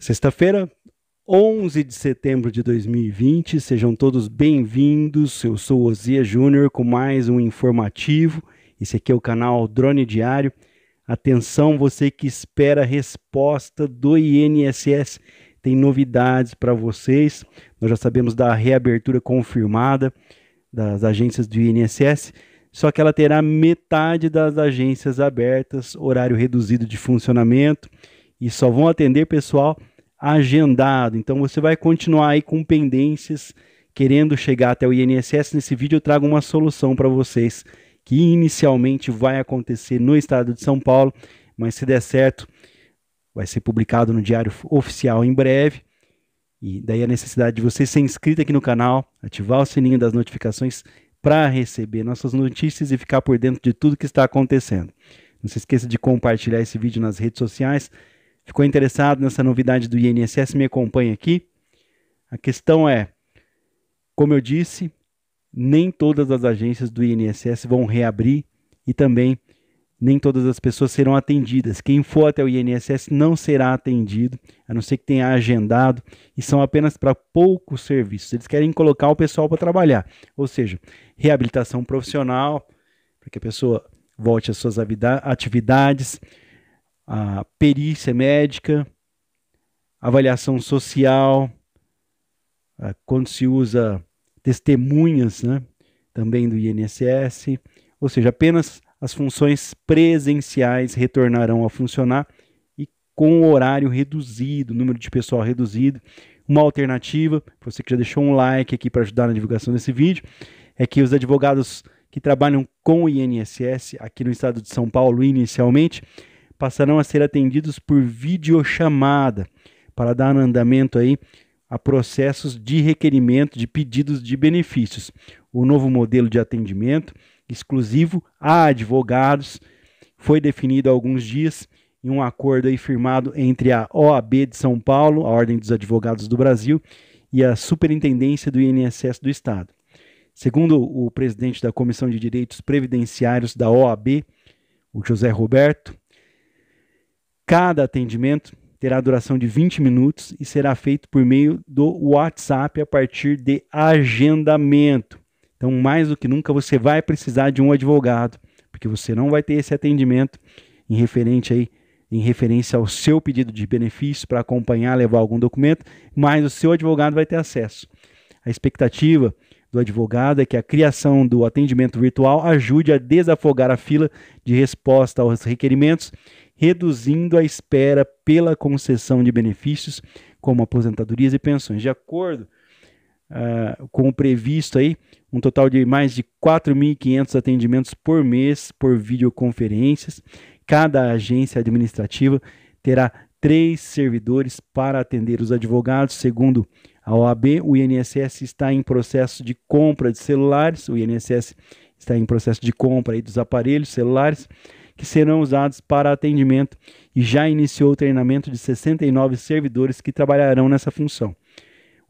Sexta-feira, 11 de setembro de 2020. Sejam todos bem-vindos. Eu sou Ozia Júnior com mais um informativo. Esse aqui é o canal Drone Diário. Atenção, você que espera a resposta do INSS. Tem novidades para vocês. Nós já sabemos da reabertura confirmada das agências do INSS, só que ela terá metade das agências abertas, horário reduzido de funcionamento e só vão atender pessoal agendado. Então você vai continuar aí com pendências querendo chegar até o INSS. Nesse vídeo eu trago uma solução para vocês que inicialmente vai acontecer no estado de São Paulo, mas se der certo, vai ser publicado no Diário Oficial em breve. E daí a necessidade de você ser inscrito aqui no canal, ativar o sininho das notificações para receber nossas notícias e ficar por dentro de tudo que está acontecendo. Não se esqueça de compartilhar esse vídeo nas redes sociais, ficou interessado nessa novidade do INSS, me acompanha aqui. A questão é, como eu disse, nem todas as agências do INSS vão reabrir e também nem todas as pessoas serão atendidas. Quem for até o INSS não será atendido, a não ser que tenha agendado, e são apenas para poucos serviços. Eles querem colocar o pessoal para trabalhar, ou seja, reabilitação profissional, para que a pessoa volte às suas atividades, a perícia médica, avaliação social, quando se usa testemunhas né, também do INSS, ou seja, apenas as funções presenciais retornarão a funcionar e com o horário reduzido, número de pessoal reduzido. Uma alternativa, você que já deixou um like aqui para ajudar na divulgação desse vídeo, é que os advogados que trabalham com o INSS aqui no estado de São Paulo inicialmente passarão a ser atendidos por videochamada para dar andamento aí a processos de requerimento de pedidos de benefícios. O novo modelo de atendimento exclusivo a advogados foi definido há alguns dias em um acordo aí firmado entre a OAB de São Paulo, a Ordem dos Advogados do Brasil, e a Superintendência do INSS do Estado. Segundo o presidente da Comissão de Direitos Previdenciários da OAB, o José Roberto, Cada atendimento terá duração de 20 minutos e será feito por meio do WhatsApp a partir de agendamento. Então, mais do que nunca, você vai precisar de um advogado, porque você não vai ter esse atendimento em referente aí em referência ao seu pedido de benefício para acompanhar, levar algum documento, mas o seu advogado vai ter acesso. A expectativa do advogado é que a criação do atendimento virtual ajude a desafogar a fila de resposta aos requerimentos reduzindo a espera pela concessão de benefícios, como aposentadorias e pensões. De acordo uh, com o previsto aí, um total de mais de 4.500 atendimentos por mês por videoconferências. Cada agência administrativa terá três servidores para atender os advogados, segundo a OAB, o INSS está em processo de compra de celulares, o INSS está em processo de compra aí dos aparelhos celulares que serão usados para atendimento e já iniciou o treinamento de 69 servidores que trabalharão nessa função.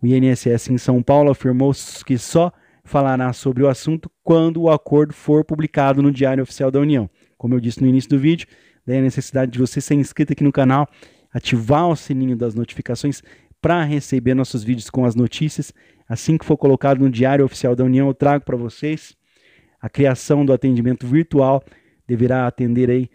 O INSS em São Paulo afirmou que só falará sobre o assunto quando o acordo for publicado no Diário Oficial da União. Como eu disse no início do vídeo, daí a necessidade de você ser inscrito aqui no canal, ativar o sininho das notificações para receber nossos vídeos com as notícias. Assim que for colocado no Diário Oficial da União, eu trago para vocês a criação do atendimento virtual deverá atender aí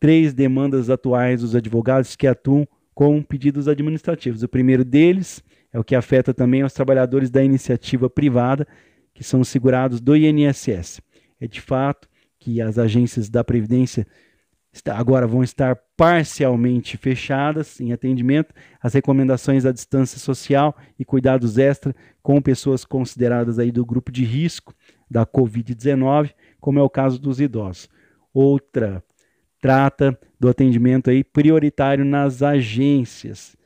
três demandas atuais dos advogados que atuam com pedidos administrativos. O primeiro deles é o que afeta também aos trabalhadores da iniciativa privada, que são segurados do INSS. É de fato que as agências da Previdência agora vão estar parcialmente fechadas em atendimento às recomendações da distância social e cuidados extra com pessoas consideradas aí do grupo de risco da Covid-19, como é o caso dos idosos. Outra trata do atendimento aí prioritário nas agências.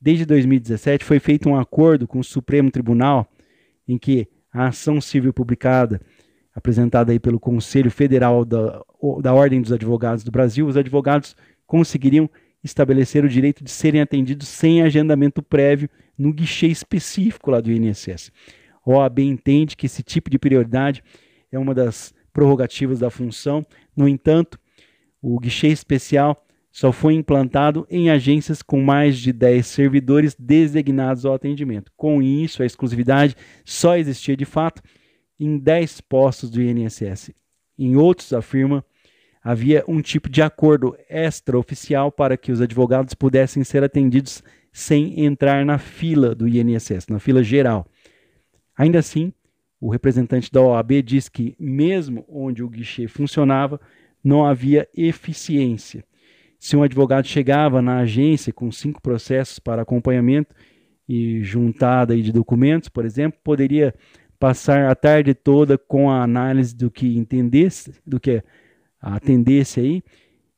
Desde 2017 foi feito um acordo com o Supremo Tribunal em que a ação civil publicada, apresentada aí pelo Conselho Federal da, da Ordem dos Advogados do Brasil, os advogados conseguiriam estabelecer o direito de serem atendidos sem agendamento prévio no guichê específico lá do INSS. A OAB entende que esse tipo de prioridade é uma das prorrogativas da função. No entanto, o guichê especial só foi implantado em agências com mais de 10 servidores designados ao atendimento. Com isso, a exclusividade só existia de fato em 10 postos do INSS. Em outros, afirma, havia um tipo de acordo extraoficial para que os advogados pudessem ser atendidos sem entrar na fila do INSS, na fila geral. Ainda assim, o representante da OAB diz que, mesmo onde o guichê funcionava, não havia eficiência. Se um advogado chegava na agência com cinco processos para acompanhamento e juntada de documentos, por exemplo, poderia passar a tarde toda com a análise do que entendesse, do que atendesse aí,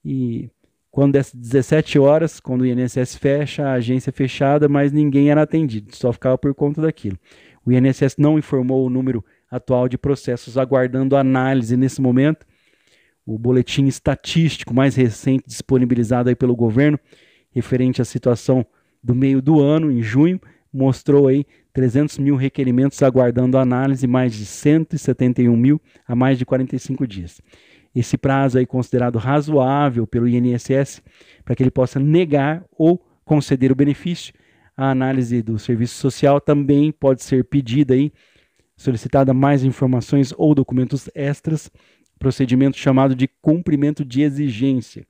e quando às 17 horas, quando o INSS fecha, a agência fechada, mas ninguém era atendido, só ficava por conta daquilo. O INSS não informou o número atual de processos aguardando análise nesse momento. O boletim estatístico mais recente disponibilizado aí pelo governo, referente à situação do meio do ano, em junho, mostrou aí 300 mil requerimentos aguardando análise, mais de 171 mil a mais de 45 dias. Esse prazo aí considerado razoável pelo INSS para que ele possa negar ou conceder o benefício a análise do serviço social também pode ser pedida aí, solicitada mais informações ou documentos extras, procedimento chamado de cumprimento de exigência.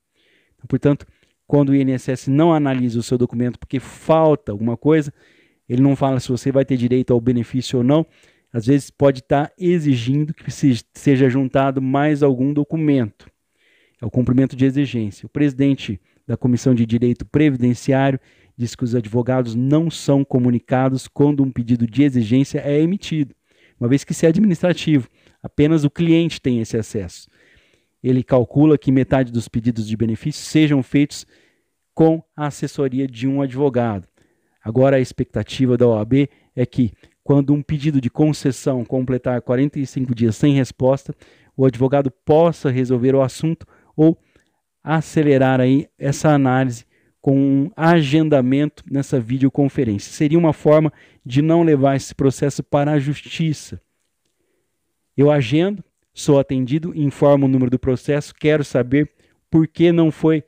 Então, portanto, quando o INSS não analisa o seu documento porque falta alguma coisa, ele não fala se você vai ter direito ao benefício ou não, às vezes pode estar exigindo que seja juntado mais algum documento. É o cumprimento de exigência. O presidente da Comissão de Direito Previdenciário diz que os advogados não são comunicados quando um pedido de exigência é emitido, uma vez que isso é administrativo, apenas o cliente tem esse acesso. Ele calcula que metade dos pedidos de benefício sejam feitos com a assessoria de um advogado. Agora, a expectativa da OAB é que, quando um pedido de concessão completar 45 dias sem resposta, o advogado possa resolver o assunto ou acelerar aí essa análise com um agendamento nessa videoconferência. Seria uma forma de não levar esse processo para a justiça. Eu agendo, sou atendido, informo o número do processo, quero saber por que não foi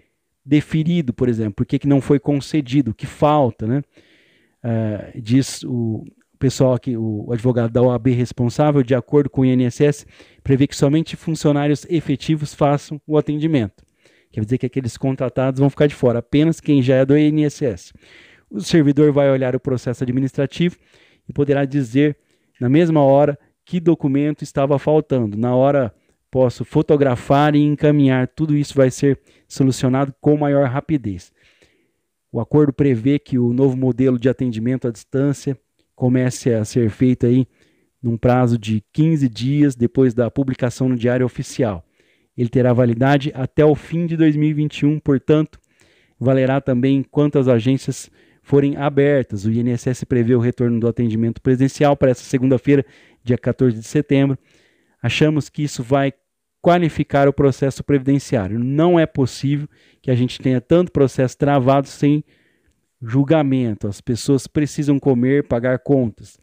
deferido, por exemplo, por que, que não foi concedido, o que falta, né? Uh, diz o pessoal aqui, o advogado da OAB responsável, de acordo com o INSS, prevê que somente funcionários efetivos façam o atendimento. Quer dizer que aqueles contratados vão ficar de fora, apenas quem já é do INSS. O servidor vai olhar o processo administrativo e poderá dizer na mesma hora que documento estava faltando. Na hora posso fotografar e encaminhar. Tudo isso vai ser solucionado com maior rapidez. O acordo prevê que o novo modelo de atendimento à distância comece a ser feito aí num prazo de 15 dias depois da publicação no Diário Oficial. Ele terá validade até o fim de 2021, portanto, valerá também enquanto as agências forem abertas. O INSS prevê o retorno do atendimento presencial para essa segunda-feira, dia 14 de setembro. Achamos que isso vai qualificar o processo previdenciário. Não é possível que a gente tenha tanto processo travado sem julgamento. As pessoas precisam comer, pagar contas.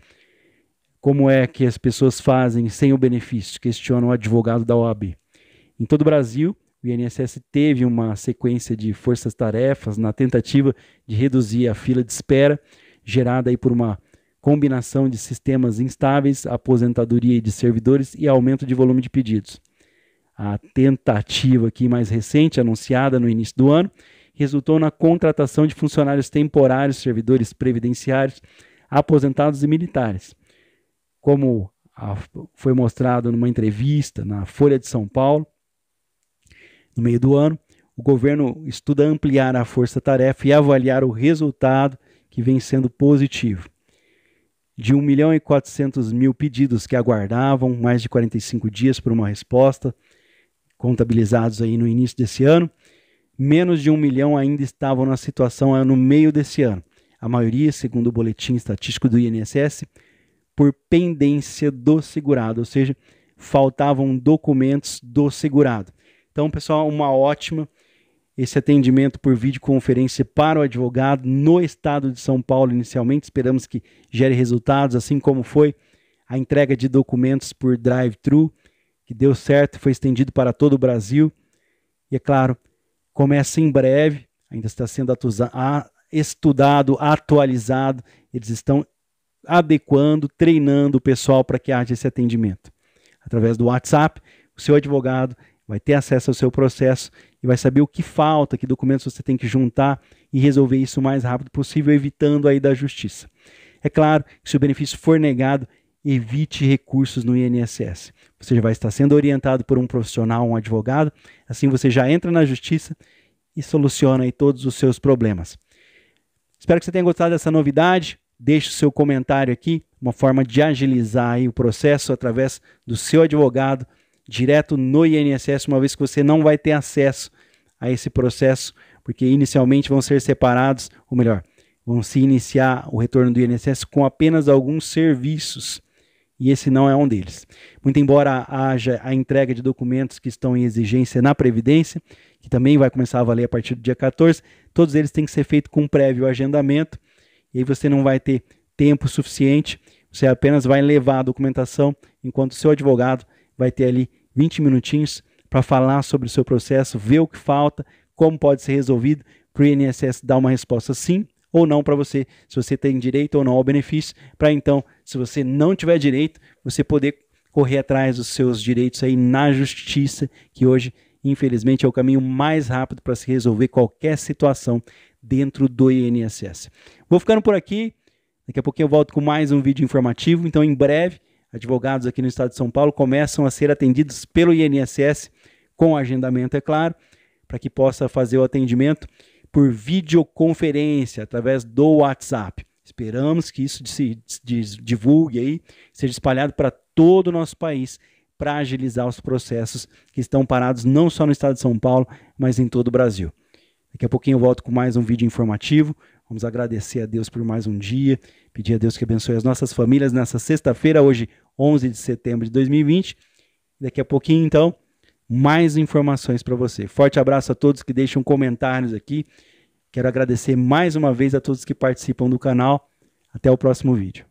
Como é que as pessoas fazem sem o benefício? Questiona o advogado da OAB. Em todo o Brasil, o INSS teve uma sequência de forças-tarefas na tentativa de reduzir a fila de espera, gerada aí por uma combinação de sistemas instáveis, aposentadoria de servidores e aumento de volume de pedidos. A tentativa aqui mais recente, anunciada no início do ano, resultou na contratação de funcionários temporários, servidores previdenciários, aposentados e militares. Como foi mostrado numa entrevista na Folha de São Paulo, no meio do ano, o governo estuda ampliar a força-tarefa e avaliar o resultado, que vem sendo positivo. De 1 milhão e 400 mil pedidos que aguardavam mais de 45 dias por uma resposta, contabilizados aí no início desse ano, menos de 1 milhão ainda estavam na situação no meio desse ano. A maioria, segundo o boletim estatístico do INSS, por pendência do segurado, ou seja, faltavam documentos do segurado. Então, pessoal, uma ótima esse atendimento por videoconferência para o advogado no estado de São Paulo inicialmente. Esperamos que gere resultados, assim como foi a entrega de documentos por drive-thru, que deu certo, foi estendido para todo o Brasil. E é claro, começa em breve, ainda está sendo estudado, atualizado, eles estão adequando, treinando o pessoal para que haja esse atendimento. Através do WhatsApp, o seu advogado vai ter acesso ao seu processo e vai saber o que falta, que documentos você tem que juntar e resolver isso o mais rápido possível, evitando aí da justiça. É claro que se o benefício for negado, evite recursos no INSS. Você já vai estar sendo orientado por um profissional, um advogado, assim você já entra na justiça e soluciona aí todos os seus problemas. Espero que você tenha gostado dessa novidade. Deixe o seu comentário aqui, uma forma de agilizar aí o processo através do seu advogado direto no INSS, uma vez que você não vai ter acesso a esse processo, porque inicialmente vão ser separados, ou melhor, vão se iniciar o retorno do INSS com apenas alguns serviços. E esse não é um deles. Muito embora haja a entrega de documentos que estão em exigência na Previdência, que também vai começar a valer a partir do dia 14, todos eles têm que ser feitos com prévio agendamento, e aí você não vai ter tempo suficiente, você apenas vai levar a documentação, enquanto o seu advogado vai ter ali 20 minutinhos para falar sobre o seu processo, ver o que falta, como pode ser resolvido, para o INSS dar uma resposta sim ou não para você, se você tem direito ou não ao benefício, para então, se você não tiver direito, você poder correr atrás dos seus direitos aí na justiça, que hoje, infelizmente, é o caminho mais rápido para se resolver qualquer situação dentro do INSS. Vou ficando por aqui. Daqui a pouquinho eu volto com mais um vídeo informativo, então em breve advogados aqui no estado de São Paulo começam a ser atendidos pelo INSS, com agendamento, é claro, para que possa fazer o atendimento por videoconferência através do WhatsApp. Esperamos que isso se divulgue aí, seja espalhado para todo o nosso país, para agilizar os processos que estão parados não só no estado de São Paulo, mas em todo o Brasil. Daqui a pouquinho eu volto com mais um vídeo informativo. Vamos agradecer a Deus por mais um dia, pedir a Deus que abençoe as nossas famílias nessa sexta-feira, hoje, 11 de setembro de 2020. Daqui a pouquinho, então, mais informações para você. Forte abraço a todos que deixam comentários aqui. Quero agradecer mais uma vez a todos que participam do canal. Até o próximo vídeo.